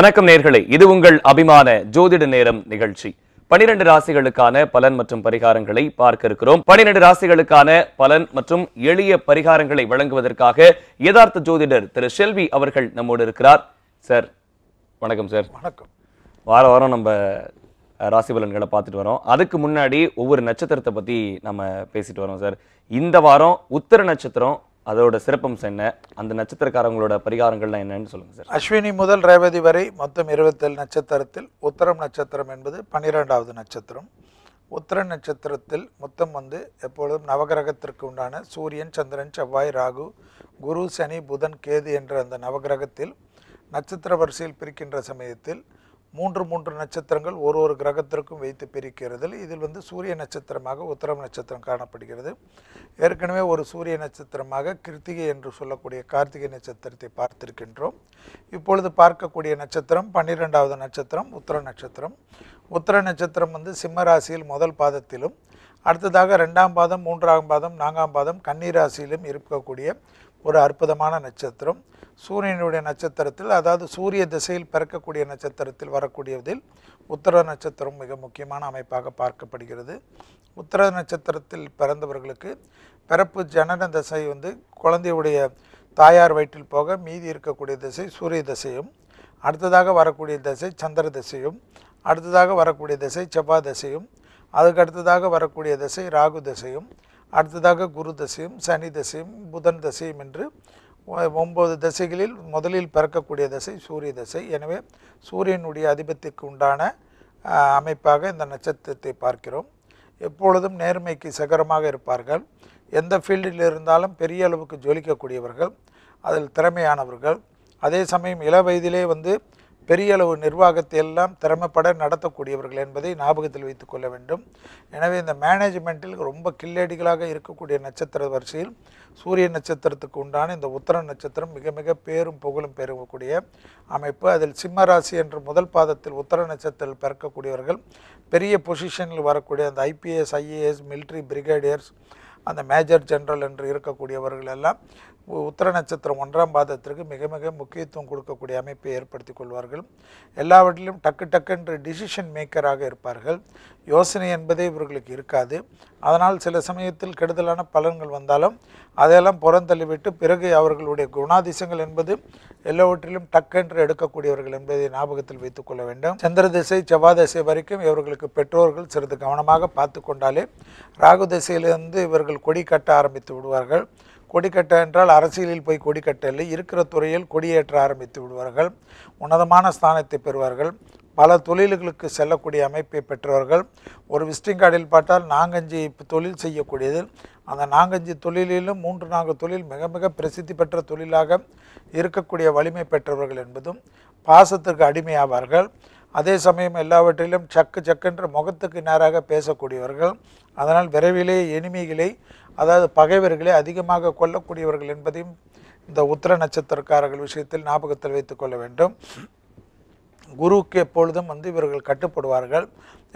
வணக்கம் நேர்களை இது உங்கள் அபிமான ஜோதிட நேரம் நிகழ்ச்சி பனிரெண்டு ராசிகளுக்கான பலன் மற்றும் பரிகாரங்களை பார்க்க இருக்கிறோம் பனிரெண்டு ராசிகளுக்கான பலன் மற்றும் எளிய பரிகாரங்களை வழங்குவதற்காக யதார்த்த ஜோதிடர் திரு செல்வி அவர்கள் நம்மோடு இருக்கிறார் சார் வணக்கம் சார் வணக்கம் வார வாரம் நம்ம ராசி பலன்களை பார்த்துட்டு வரோம் அதுக்கு முன்னாடி ஒவ்வொரு நட்சத்திரத்தை பத்தி நம்ம பேசிட்டு வரோம் சார் இந்த வாரம் உத்தர நட்சத்திரம் அதோட சிறப்பம்சம் என்ன அந்த நட்சத்திரக்காரங்களோட பரிகாரங்கள்லாம் என்னன்னு சொல்லுங்கள் சார் அஸ்வினி முதல் ரேவதி வரை மொத்தம் இருபத்தேழு நட்சத்திரத்தில் உத்தரம் நட்சத்திரம் என்பது பன்னிரெண்டாவது நட்சத்திரம் உத்தர நட்சத்திரத்தில் மொத்தம் வந்து எப்பொழுதும் நவகிரகத்திற்கு உண்டான சூரியன் சந்திரன் செவ்வாய் ராகு குரு சனி புதன் கேது என்ற அந்த நவகிரகத்தில் நட்சத்திர வரிசையில் பிரிக்கின்ற சமயத்தில் மூன்று மூன்று நட்சத்திரங்கள் ஒரு ஒரு கிரகத்திற்கும் வைத்து பிரிக்கிறது இதில் வந்து சூரிய நட்சத்திரமாக உத்தரம் நட்சத்திரம் காணப்படுகிறது ஏற்கனவே ஒரு சூரிய நட்சத்திரமாக கிருத்திகை என்று சொல்லக்கூடிய கார்த்திகை நட்சத்திரத்தை பார்த்திருக்கின்றோம் இப்பொழுது பார்க்கக்கூடிய நட்சத்திரம் பன்னிரெண்டாவது நட்சத்திரம் உத்தர நட்சத்திரம் உத்தர நட்சத்திரம் வந்து சிம்ம ராசியில் முதல் பாதத்திலும் அடுத்ததாக ரெண்டாம் பாதம் மூன்றாம் பாதம் நான்காம் பாதம் கன்னிராசியிலும் இருக்கக்கூடிய ஒரு அற்புதமான நட்சத்திரம் சூரியனுடைய நட்சத்திரத்தில் அதாவது சூரிய திசையில் பிறக்கக்கூடிய நட்சத்திரத்தில் வரக்கூடியதில் உத்தர நட்சத்திரம் மிக முக்கியமான அமைப்பாக பார்க்கப்படுகிறது உத்தர நட்சத்திரத்தில் பிறந்தவர்களுக்கு பிறப்பு ஜனன திசை வந்து குழந்தையுடைய தாயார் வயிற்றில் போக மீதி இருக்கக்கூடிய திசை சூரிய திசையும் அடுத்ததாக வரக்கூடிய திசை சந்திர திசையும் அடுத்ததாக வரக்கூடிய திசை செவ்வாய் திசையும் அதுக்கு அடுத்ததாக வரக்கூடிய திசை ராகு திசையும் அடுத்ததாக குரு தசையும் சனி தசையும் புதன் தசையும் என்று ஒம்பது தசைகளில் முதலில் பிறக்கக்கூடிய தசை சூரிய தசை எனவே சூரியனுடைய அதிபத்திற்கு உண்டான அமைப்பாக இந்த நட்சத்திரத்தை பார்க்கிறோம் எப்பொழுதும் நேர்மைக்கு சகரமாக இருப்பார்கள் எந்த ஃபீல்டில் இருந்தாலும் பெரிய அளவுக்கு ஜொலிக்கக்கூடியவர்கள் அதில் திறமையானவர்கள் அதே சமயம் இள வயதிலே வந்து பெரிய அளவு நிர்வாகத்தை எல்லாம் திறமைப்பட நடத்தக்கூடியவர்கள் என்பதை ஞாபகத்தில் வைத்துக் கொள்ள வேண்டும் எனவே இந்த மேனேஜ்மெண்ட்டில் ரொம்ப கில்லேடிகளாக இருக்கக்கூடிய நட்சத்திர வரிசையில் சூரிய நட்சத்திரத்துக்கு உண்டான இந்த உத்தர நட்சத்திரம் மிக மிக பேரும் புகழும் பெறக்கூடிய அமைப்பு அதில் சிம்ம ராசி என்ற முதல் பாதத்தில் உத்தர நட்சத்திரத்தில் பிறக்கக்கூடியவர்கள் பெரிய பொசிஷனில் வரக்கூடிய அந்த ஐபிஎஸ் ஐஏஎஸ் மிலிட்ரி பிரிகேடியர்ஸ் அந்த மேஜர் ஜென்ரல் என்று இருக்கக்கூடியவர்கள் எல்லாம் உத்தர நட்சத்திரம் ஒன்றாம் பாதத்திற்கு மிக மிக முக்கியத்துவம் கொடுக்கக்கூடிய அமைப்பை ஏற்படுத்தி கொள்வார்கள் எல்லாவற்றிலும் டக்கு டக்குன்ற டிசிஷன் மேக்கராக இருப்பார்கள் யோசனை என்பதே இவர்களுக்கு இருக்காது அதனால் சில சமயத்தில் கெடுதலான பலன்கள் வந்தாலும் அதையெல்லாம் புறந்தள்ளிவிட்டு பிறகு அவர்களுடைய குணாதிசங்கள் என்பது எல்லாவற்றிலும் டக்கென்று எடுக்கக்கூடியவர்கள் என்பதை ஞாபகத்தில் வைத்துக் கொள்ள வேண்டும் சந்திர திசை செவ்வாதசை வரைக்கும் இவர்களுக்கு பெற்றோர்கள் சிறிது கவனமாக பார்த்து கொண்டாலே ராகு திசையிலிருந்து இவர்கள் கொடி கட்ட ஆரம்பித்து விடுவார்கள் கொடிக்கட்ட என்றால் அரசியலில் போய் கொடிக்கட்ட இல்லை இருக்கிற துறையில் கொடியேற்ற ஆரம்பித்து விடுவார்கள் உன்னதமான ஸ்தானத்தை பெறுவார்கள் பல தொழில்களுக்கு செல்லக்கூடிய அமைப்பை பெற்றவர்கள் ஒரு விசிட்டிங் கார்டில் பார்த்தால் நாங்கஞ்சி தொழில் செய்யக்கூடியது அந்த நாங்கஞ்சி தொழிலிலும் மூன்று நான்கு தொழில் மிக மிக பிரசித்தி பெற்ற தொழிலாக இருக்கக்கூடிய வலிமை பெற்றவர்கள் என்பதும் பாசத்திற்கு அடிமையாவார்கள் அதே சமயம் எல்லாவற்றிலும் சக்கு சக்கென்று முகத்துக்கு நேராக பேசக்கூடியவர்கள் அதனால் விரைவிலே இனிமைகளை அதாவது பகைவர்களை அதிகமாக கொல்லக்கூடியவர்கள் என்பதையும் இந்த உத்திர நட்சத்திரக்காரர்கள் விஷயத்தில் ஞாபகத்தில் வைத்துக்கொள்ள வேண்டும் குருவுக்கு எப்பொழுதும் வந்து இவர்கள் கட்டுப்படுவார்கள்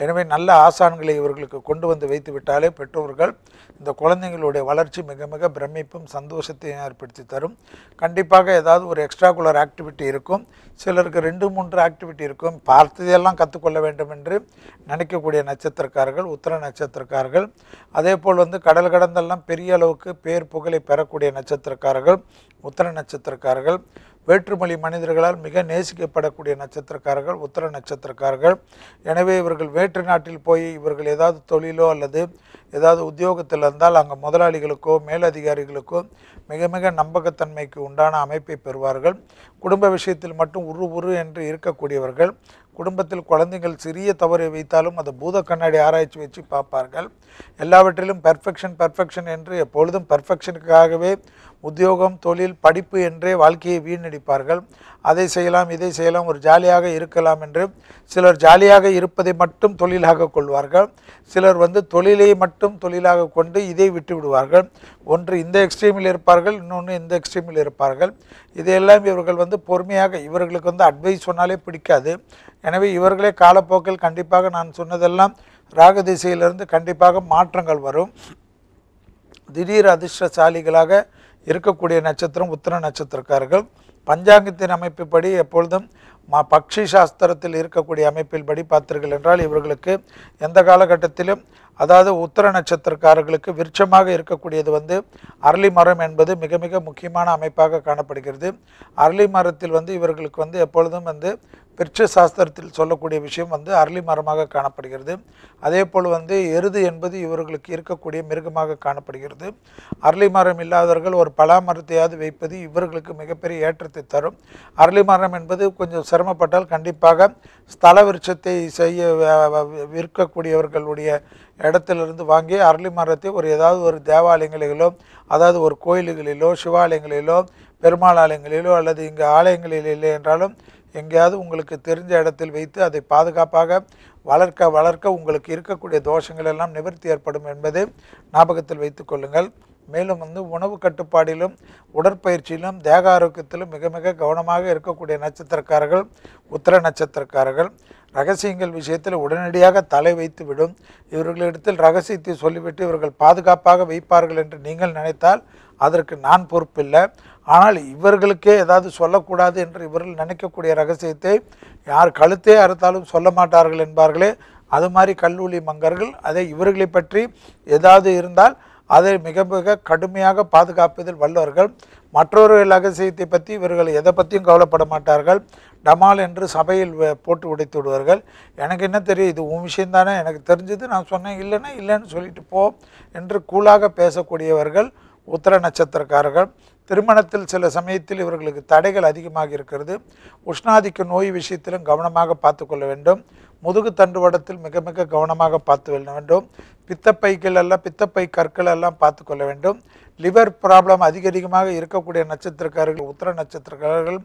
எனவே நல்ல ஆசான்களை இவர்களுக்கு கொண்டு வந்து வைத்து விட்டாலே பெற்றோர்கள் இந்த குழந்தைங்களுடைய வளர்ச்சி மிக மிக பிரமிப்பும் சந்தோஷத்தையும் ஏற்படுத்தி தரும் கண்டிப்பாக ஏதாவது ஒரு எக்ஸ்ட்ராகுலர் ஆக்டிவிட்டி இருக்கும் சிலருக்கு ரெண்டு மூன்று ஆக்டிவிட்டி இருக்கும் பார்த்ததெல்லாம் கற்றுக்கொள்ள வேண்டும் என்று நினைக்கக்கூடிய நட்சத்திரக்காரர்கள் உத்தர நட்சத்திரக்காரர்கள் அதே போல் வந்து கடல் கடந்தெல்லாம் பெரிய அளவுக்கு பேர் புகழை பெறக்கூடிய நட்சத்திரக்காரர்கள் உத்தர நட்சத்திரக்காரர்கள் வேற்றுமொழி மனிதர்களால் மிக நேசிக்கப்படக்கூடிய நட்சத்திரக்காரர்கள் உத்தர நட்சத்திரக்காரர்கள் எனவே இவர்கள் வேற்று நாட்டில் போய் இவர்கள் ஏதாவது தொழிலோ அல்லது ஏதாவது உத்தியோகத்தில் இருந்தால் அங்கே முதலாளிகளுக்கோ மேலதிகாரிகளுக்கோ மிக மிக நம்பகத்தன்மைக்கு உண்டான அமைப்பை பெறுவார்கள் குடும்ப விஷயத்தில் மட்டும் உரு உரு என்று இருக்கக்கூடியவர்கள் குடும்பத்தில் குழந்தைகள் சிறிய தவறை வைத்தாலும் அது பூத கண்ணாடி ஆராய்ச்சி வச்சு பார்ப்பார்கள் எல்லாவற்றிலும் பர்ஃபெக்ஷன் பர்ஃபெக்ஷன் என்று எப்பொழுதும் பர்ஃபெக்ஷனுக்காகவே உத்தியோகம் தொழில் படிப்பு என்றே வாழ்க்கையை வீணடிப்பார்கள் அதை செய்யலாம் இதை செய்யலாம் ஒரு ஜாலியாக இருக்கலாம் என்று சிலர் ஜாலியாக இருப்பதை மட்டும் தொழிலாக கொள்வார்கள் சிலர் வந்து தொழிலை மட்டும் தொழிலாக கொண்டு இதை விட்டு விடுவார்கள் ஒன்று இந்த எக்ஸ்ட்ரீமில் இருப்பார்கள் இன்னொன்று இந்த எக்ஸ்ட்ரீமில் இருப்பார்கள் இதையெல்லாம் இவர்கள் வந்து பொறுமையாக இவர்களுக்கு வந்து அட்வைஸ் சொன்னாலே பிடிக்காது எனவே இவர்களே காலப்போக்கில் கண்டிப்பாக நான் சொன்னதெல்லாம் ராக திசையிலிருந்து கண்டிப்பாக மாற்றங்கள் வரும் திடீர் அதிர்ஷ்டசாலிகளாக இருக்கக்கூடிய நட்சத்திரம் உத்திர நட்சத்திரக்காரர்கள் பஞ்சாங்கத்தின் அமைப்புப்படி எப்பொழுதும் ம பக்ஷி சாஸ்திரத்தில் இருக்கக்கூடிய அமைப்பில் படி பார்த்தீர்கள் என்றால் இவர்களுக்கு எந்த காலகட்டத்திலும் அதாவது உத்தர நட்சத்திரக்காரர்களுக்கு விருட்சமாக இருக்கக்கூடியது வந்து அரளி மரம் என்பது மிக மிக முக்கியமான அமைப்பாக காணப்படுகிறது அரளி மரத்தில் வந்து இவர்களுக்கு வந்து எப்பொழுதும் வந்து பிற்று சாஸ்திரத்தில் சொல்லக்கூடிய விஷயம் வந்து அரளி மரமாக காணப்படுகிறது அதே போல் வந்து எருது என்பது இவர்களுக்கு இருக்கக்கூடிய மிருகமாக காணப்படுகிறது அரளி மரம் இல்லாதவர்கள் ஒரு பலா மரத்தையாவது வைப்பது இவர்களுக்கு மிகப்பெரிய ஏற்றத்தை தரும் அரளி மரம் என்பது கொஞ்சம் சிரமப்பட்டால் கண்டிப்பாக ஸ்தல விருட்சத்தை செய்ய விற்கக்கூடியவர்களுடைய இடத்திலிருந்து வாங்கி அரளி மரத்தை ஒரு ஏதாவது ஒரு தேவாலயங்களிலோ அதாவது ஒரு கோயில்களிலோ சிவாலயங்களிலோ பெருமாள் ஆலயங்களிலோ அல்லது இங்கே ஆலயங்களில் இல்லை என்றாலும் எங்கேயாவது உங்களுக்கு தெரிஞ்ச இடத்தில் வைத்து அதை பாதுகாப்பாக வளர்க்க வளர்க்க உங்களுக்கு இருக்கக்கூடிய தோஷங்கள் எல்லாம் நிவர்த்தி ஏற்படும் என்பதை ஞாபகத்தில் வைத்து கொள்ளுங்கள் மேலும் வந்து உணவு கட்டுப்பாடிலும் உடற்பயிற்சியிலும் தேக ஆரோக்கியத்திலும் மிக மிக கவனமாக இருக்கக்கூடிய நட்சத்திரக்காரர்கள் உத்திர நட்சத்திரக்காரர்கள் ரகசியங்கள் விஷயத்தில் உடனடியாக தலை வைத்துவிடும் இவர்களிடத்தில் ரகசியத்தை சொல்லிவிட்டு இவர்கள் பாதுகாப்பாக வைப்பார்கள் என்று நீங்கள் நினைத்தால் அதற்கு நான் பொறுப்பில்லை ஆனால் இவர்களுக்கே ஏதாவது சொல்லக்கூடாது என்று இவர்கள் நினைக்கக்கூடிய ரகசியத்தை யார் கழுத்தே அறுத்தாலும் சொல்ல மாட்டார்கள் என்பார்களே அது மாதிரி கல்லூலி மங்கர்கள் அதை இவர்களை பற்றி ஏதாவது இருந்தால் அதை மிக மிக கடுமையாக பாதுகாப்பதில் வல்லவர்கள் மற்றொரு ரகசியத்தை பற்றி இவர்கள் எதை பற்றியும் கவலைப்பட மாட்டார்கள் டமால் என்று சபையில் போட்டு உடைத்து விடுவார்கள் எனக்கு என்ன தெரியும் இது உன் விஷயந்தானே எனக்கு தெரிஞ்சது நான் சொன்னேன் இல்லைன்னா இல்லைன்னு சொல்லிட்டு போ என்று கூலாக பேசக்கூடியவர்கள் உத்திர நட்சத்திரக்காரர்கள் திருமணத்தில் சில சமயத்தில் இவர்களுக்கு தடைகள் அதிகமாக இருக்கிறது உஷ்ணாதிக்க நோய் விஷயத்திலும் கவனமாக பார்த்து கொள்ள வேண்டும் முதுகு தண்டுவடத்தில் மிக மிக கவனமாக பார்த்து கொள்ள வேண்டும் பித்தப்பைகள் எல்லாம் பித்தப்பை கற்கள் எல்லாம் பார்த்து கொள்ள வேண்டும் லிவர் ப்ராப்ளம் அதிக அதிகமாக இருக்கக்கூடிய நட்சத்திரக்காரர்கள் உத்தர நட்சத்திரக்காரர்கள்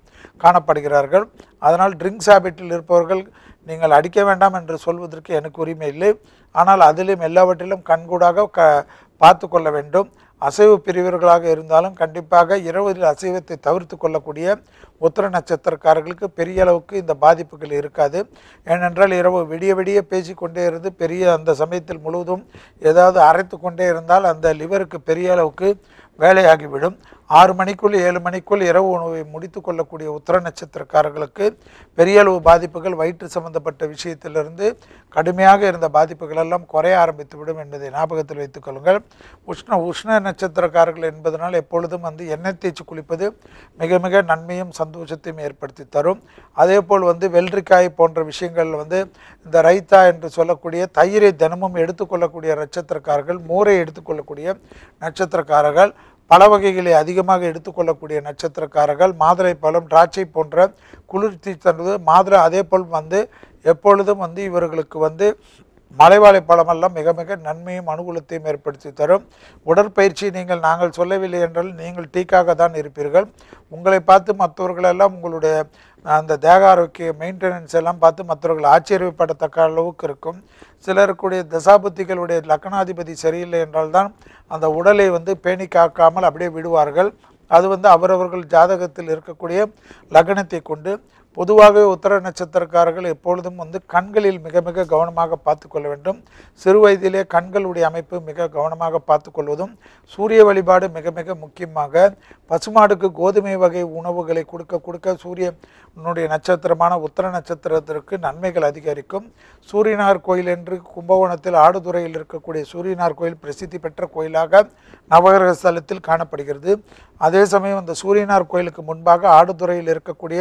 காணப்படுகிறார்கள் அதனால் ட்ரிங்க்ஸ் ஹேபிட்டில் இருப்பவர்கள் நீங்கள் அடிக்க வேண்டாம் என்று சொல்வதற்கு எனக்கு உரிமை இல்லை ஆனால் அதிலும் எல்லாவற்றிலும் கண்கூடாக க பார்த்து கொள்ள வேண்டும் அசைவு பிரிவர்களாக இருந்தாலும் கண்டிப்பாக இரவில் அசைவத்தை தவிர்த்து கொள்ளக்கூடிய உத்தர நட்சத்திரக்காரர்களுக்கு பெரிய அளவுக்கு இந்த பாதிப்புகள் இருக்காது ஏனென்றால் இரவு விடிய விடிய பேசிக்கொண்டே இருந்து பெரிய அந்த சமயத்தில் முழுவதும் ஏதாவது அரைத்து கொண்டே இருந்தால் அந்த லிவருக்கு பெரிய அளவுக்கு வேலையாகிவிடும் ஆறு மணிக்குள் ஏழு மணிக்குள் இரவு உணவை முடித்து கொள்ளக்கூடிய உத்தர நட்சத்திரக்காரர்களுக்கு பெரிய அளவு பாதிப்புகள் வயிற்று சம்பந்தப்பட்ட விஷயத்திலிருந்து கடுமையாக இருந்த பாதிப்புகள் எல்லாம் குறைய ஆரம்பித்துவிடும் என்பதை ஞாபகத்தில் வைத்துக் கொள்ளுங்கள் உஷ்ண உஷ்ண நட்சத்திரக்காரர்கள் என்பதனால் எப்பொழுதும் வந்து எண்ணெய் தேய்ச்சி குளிப்பது மிக மிக நன்மையும் சந்தோஷத்தையும் ஏற்படுத்தி தரும் அதே போல் வந்து வெள்ளரிக்காய் போன்ற விஷயங்கள் வந்து இந்த ரைத்தா என்று சொல்லக்கூடிய தயிரை தினமும் எடுத்துக்கொள்ளக்கூடிய நட்சத்திரக்காரர்கள் மூரை எடுத்துக்கொள்ளக்கூடிய நட்சத்திரக்காரர்கள் பல வகைகளை அதிகமாக எடுத்துக்கொள்ளக்கூடிய நட்சத்திரக்காரர்கள் மாதிரை பழம் திராட்சை போன்ற குளிர்ச்சி தருவது மாதுளை அதே போல் வந்து எப்பொழுதும் வந்து இவர்களுக்கு வந்து மலைவாழை பழமெல்லாம் மிக மிக நன்மையும் அனுகூலத்தையும் ஏற்படுத்தி தரும் உடற்பயிற்சி நீங்கள் நாங்கள் சொல்லவில்லை என்றால் நீங்கள் டீக்காக தான் இருப்பீர்கள் உங்களை பார்த்து மற்றவர்களெல்லாம் உங்களுடைய அந்த தேக ஆரோக்கிய மெயின்டெனன்ஸ் எல்லாம் பார்த்து மற்றவர்கள் ஆச்சரியப்படத்தக்க அளவுக்கு இருக்கும் சிலருக்குடைய தசாபுத்திகளுடைய லக்னாதிபதி சரியில்லை என்றால்தான் அந்த உடலை வந்து பேணி காக்காமல் அப்படியே விடுவார்கள் அது வந்து அவரவர்கள் ஜாதகத்தில் இருக்கக்கூடிய லக்னத்தை கொண்டு பொதுவாகவே உத்தர நட்சத்திரக்காரர்கள் எப்பொழுதும் வந்து கண்களில் மிக மிக கவனமாக பார்த்து கொள்ள வேண்டும் சிறு வயதிலே கண்களுடைய அமைப்பு மிக கவனமாக பார்த்து கொள்வதும் சூரிய வழிபாடு மிக மிக முக்கியமாக பசுமாடுக்கு கோதுமை வகை உணவுகளை கொடுக்க கொடுக்க சூரியனுடைய நட்சத்திரமான உத்தர நட்சத்திரத்திற்கு நன்மைகள் அதிகரிக்கும் சூரியனார் கோயில் என்று கும்பகோணத்தில் ஆடுதுறையில் இருக்கக்கூடிய சூரியனார் கோயில் பிரசித்தி பெற்ற கோயிலாக நவகிரக ஸ்தலத்தில் காணப்படுகிறது அதே அதே சமயம் இந்த சூரியனார் கோயிலுக்கு முன்பாக ஆடுதுறையில் இருக்கக்கூடிய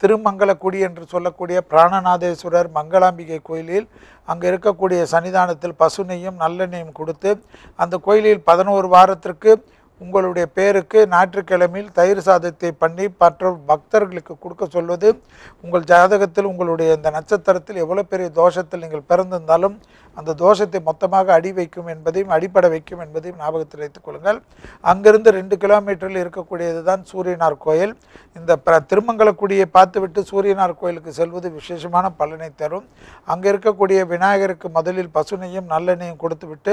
திருமங்கலக்குடி என்று சொல்லக்கூடிய பிராணநாதேஸ்வரர் மங்களாம்பிகை கோயிலில் அங்கே இருக்கக்கூடிய சன்னிதானத்தில் பசுனையும் நல்லெண்ணையும் கொடுத்து அந்த கோயிலில் பதினோரு வாரத்திற்கு உங்களுடைய பேருக்கு ஞாயிற்றுக்கிழமையில் தயிர் சாதத்தை பண்ணி மற்ற பக்தர்களுக்கு கொடுக்க சொல்வது உங்கள் ஜாதகத்தில் உங்களுடைய இந்த நட்சத்திரத்தில் எவ்வளோ பெரிய தோஷத்தில் நீங்கள் பிறந்திருந்தாலும் அந்த தோஷத்தை மொத்தமாக அடி வைக்கும் என்பதையும் அடிப்படை வைக்கும் என்பதையும் ஞாபகத்தில் வைத்துக் கொள்ளுங்கள் அங்கிருந்து ரெண்டு கிலோமீட்டரில் இருக்கக்கூடியது தான் சூரியனார் கோயில் இந்த ப திருமங்கலக்குடியை பார்த்துவிட்டு சூரியனார் கோயிலுக்கு செல்வது விசேஷமான பலனை தரும் அங்கே இருக்கக்கூடிய விநாயகருக்கு முதலில் பசுனையும் நல்லெண்ணையும் கொடுத்துவிட்டு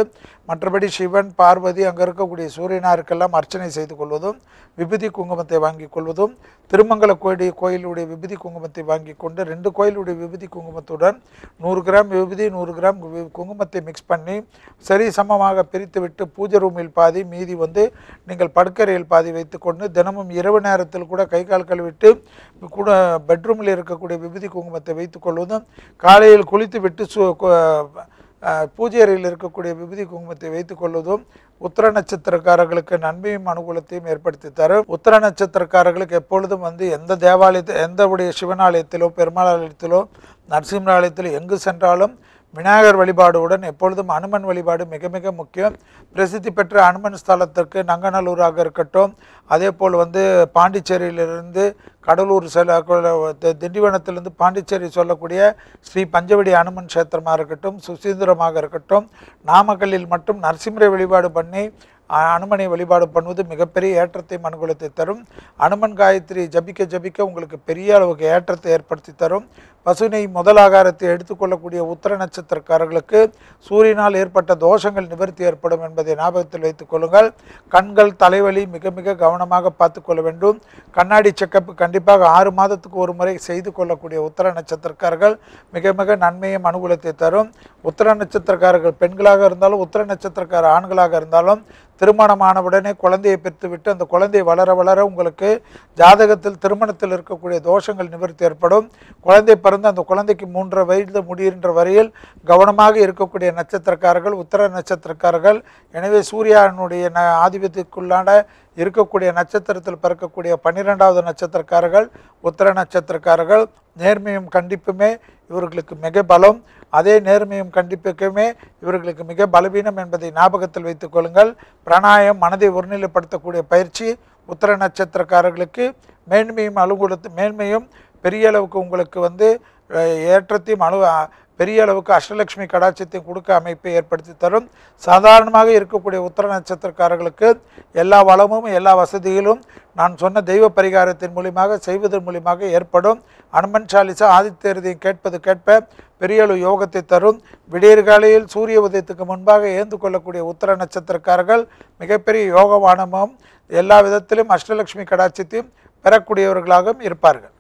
மற்றபடி சிவன் பார்வதி அங்கே இருக்கக்கூடிய சூரியனாருக்கு கோயிலுக்கெல்லாம் அர்ச்சனை செய்து கொள்வதும் விபதி குங்குமத்தை வாங்கி கொள்வதும் திருமங்கல கோயிலுடைய கோயிலுடைய விபதி குங்குமத்தை வாங்கி கொண்டு ரெண்டு கோயிலுடைய விபதி குங்குமத்துடன் நூறு கிராம் விபதி நூறு கிராம் குங்குமத்தை மிக்ஸ் பண்ணி சரி சமமாக பிரித்துவிட்டு பூஜை ரூமில் பாதி மீதி வந்து நீங்கள் படுக்கரையில் பாதி வைத்துக்கொண்டு தினமும் இரவு நேரத்தில் கூட கை கால் கழுவிட்டு கூட பெட்ரூமில் இருக்கக்கூடிய விபதி குங்குமத்தை வைத்துக்கொள்வதும் காலையில் குளித்து விட்டு சு பூஜை அறையில் இருக்கக்கூடிய விபூதி குங்குமத்தை வைத்துக் கொள்வதும் உத்தர நட்சத்திரக்காரர்களுக்கு நன்மையும் அனுகூலத்தையும் ஏற்படுத்தி தரும் உத்தர நட்சத்திரக்காரர்களுக்கு எப்பொழுதும் வந்து எந்த தேவாலயத்தில் எந்தவுடைய சிவனாலயத்திலோ பெருமாள் ஆலயத்திலோ நரசிம்ம ஆலயத்திலோ எங்கு சென்றாலும் விநாயகர் வழிபாடுடன் எப்பொழுதும் அனுமன் வழிபாடு மிக மிக முக்கியம் பிரசித்தி பெற்ற அனுமன் ஸ்தலத்திற்கு நங்கநல்லூராக இருக்கட்டும் அதே போல் வந்து பாண்டிச்சேரியிலிருந்து கடலூர் செல்ல திண்டிவனத்திலிருந்து பாண்டிச்சேரி சொல்லக்கூடிய ஸ்ரீ பஞ்சவடி அனுமன் கஷேத்திரமாக இருக்கட்டும் சுசீந்திரமாக இருக்கட்டும் நாமக்கல்லில் மட்டும் நரசிம்மரை வழிபாடு பண்ணி அனுமனை வழிபாடு பண்ணுவது மிகப்பெரிய ஏற்றத்தை மனுகுலத்தை தரும் அனுமன் காயத்ரி ஜபிக்க ஜபிக்க உங்களுக்கு பெரிய அளவுக்கு ஏற்றத்தை ஏற்படுத்தி தரும் பசுனை முதல் ஆகாரத்தை எடுத்துக்கொள்ளக்கூடிய உத்தர நட்சத்திரக்காரர்களுக்கு சூரியனால் ஏற்பட்ட தோஷங்கள் நிவர்த்தி ஏற்படும் என்பதை ஞாபகத்தில் வைத்துக் கொள்ளுங்கள் கண்கள் தலைவலி மிக மிக கவனமாக பார்த்துக்கொள்ள வேண்டும் கண்ணாடி செக்கப் கண்டிப்பாக ஆறு மாதத்துக்கு ஒரு முறை செய்து கொள்ளக்கூடிய உத்தர நட்சத்திரக்காரர்கள் மிக மிக நன்மையும் அனுகூலத்தை தரும் உத்தர நட்சத்திரக்காரர்கள் பெண்களாக இருந்தாலும் உத்தர நட்சத்திரக்கார ஆண்களாக இருந்தாலும் திருமணமானவுடனே குழந்தையை பெற்றுவிட்டு அந்த குழந்தை வளர வளர உங்களுக்கு ஜாதகத்தில் திருமணத்தில் இருக்கக்கூடிய தோஷங்கள் நிவர்த்தி ஏற்படும் குழந்தை பிறந்து அந்த குழந்தைக்கு மூன்று வயது முடிகின்ற வரையில் கவனமாக இருக்கக்கூடிய நட்சத்திரக்காரர்கள் உத்தர நட்சத்திரக்காரர்கள் எனவே ந ஆதிபத்திற்குள்ளான இருக்கக்கூடிய நட்சத்திரத்தில் பிறக்கக்கூடிய பன்னிரெண்டாவது நட்சத்திரக்காரர்கள் உத்தர நட்சத்திரக்காரர்கள் நேர்மையும் கண்டிப்புமே இவர்களுக்கு மிக பலம் அதே நேர்மையும் கண்டிப்புக்குமே இவர்களுக்கு மிக பலவீனம் என்பதை ஞாபகத்தில் வைத்துக் கொள்ளுங்கள் பிராணாயம் மனதை ஒருநிலைப்படுத்தக்கூடிய பயிற்சி உத்தர நட்சத்திரக்காரர்களுக்கு மேன்மையும் அலுவலத்து மேன்மையும் பெரிய அளவுக்கு உங்களுக்கு வந்து ஏற்றத்தையும் அலுவ பெரிய அளவுக்கு அஷ்டலட்சுமி கடாட்சத்தை கொடுக்க அமைப்பை ஏற்படுத்தி தரும் சாதாரணமாக இருக்கக்கூடிய உத்தர நட்சத்திரக்காரர்களுக்கு எல்லா வளமும் எல்லா வசதிகளும் நான் சொன்ன தெய்வ பரிகாரத்தின் மூலியமாக செய்வதன் மூலியமாக ஏற்படும் அனுமன் சாலிசா ஆதித்யரதையும் கேட்பது கேட்ப பெரியளவு யோகத்தை தரும் விடியற்காலையில் சூரிய உதயத்துக்கு முன்பாக ஏந்து கொள்ளக்கூடிய உத்தர நட்சத்திரக்காரர்கள் மிகப்பெரிய யோகவானமும் எல்லா விதத்திலும் அஷ்டலட்சுமி கடாட்சத்தையும் பெறக்கூடியவர்களாகவும் இருப்பார்கள்